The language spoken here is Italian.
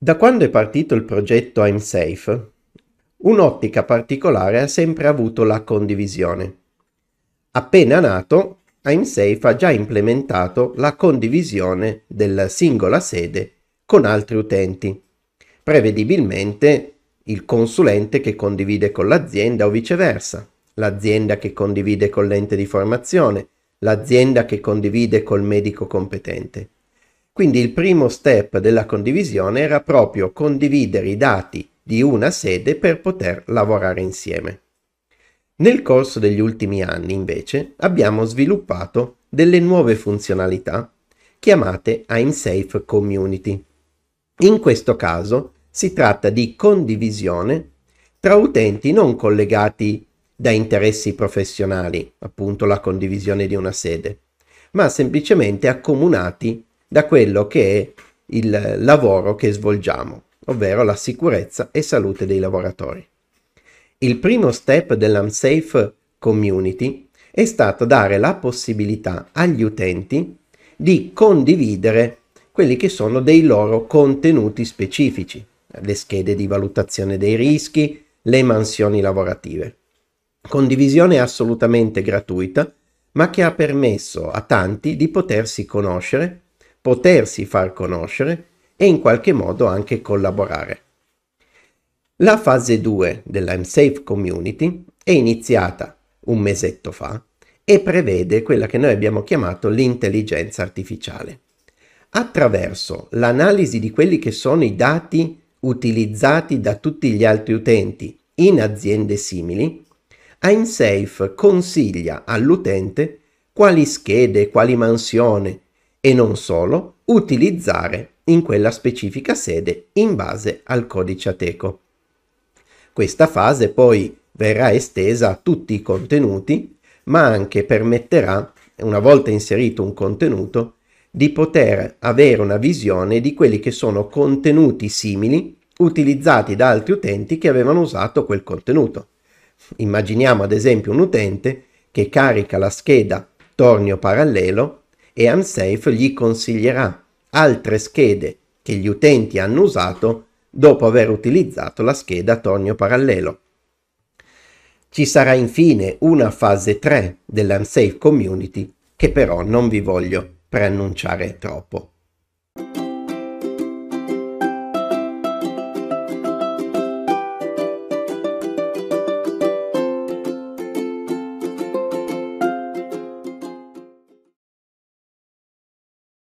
Da quando è partito il progetto I'm Safe, un'ottica particolare ha sempre avuto la condivisione. Appena nato, I'm Safe ha già implementato la condivisione della singola sede con altri utenti, prevedibilmente il consulente che condivide con l'azienda o viceversa, l'azienda che condivide con l'ente di formazione, l'azienda che condivide col medico competente. Quindi il primo step della condivisione era proprio condividere i dati di una sede per poter lavorare insieme. Nel corso degli ultimi anni, invece, abbiamo sviluppato delle nuove funzionalità chiamate I'm Safe Community. In questo caso si tratta di condivisione tra utenti non collegati da interessi professionali, appunto la condivisione di una sede, ma semplicemente accomunati da quello che è il lavoro che svolgiamo, ovvero la sicurezza e salute dei lavoratori. Il primo step dell'Unsafe Community è stato dare la possibilità agli utenti di condividere quelli che sono dei loro contenuti specifici, le schede di valutazione dei rischi, le mansioni lavorative. Condivisione assolutamente gratuita, ma che ha permesso a tanti di potersi conoscere potersi far conoscere e in qualche modo anche collaborare. La fase 2 della Community è iniziata un mesetto fa e prevede quella che noi abbiamo chiamato l'intelligenza artificiale. Attraverso l'analisi di quelli che sono i dati utilizzati da tutti gli altri utenti in aziende simili, AimSafe consiglia all'utente quali schede, quali mansioni, e non solo utilizzare in quella specifica sede in base al codice ateco. Questa fase poi verrà estesa a tutti i contenuti ma anche permetterà, una volta inserito un contenuto, di poter avere una visione di quelli che sono contenuti simili utilizzati da altri utenti che avevano usato quel contenuto. Immaginiamo ad esempio un utente che carica la scheda tornio parallelo e Unsafe gli consiglierà altre schede che gli utenti hanno usato dopo aver utilizzato la scheda tornio parallelo. Ci sarà infine una fase 3 dell'Unsafe Community che però non vi voglio preannunciare troppo.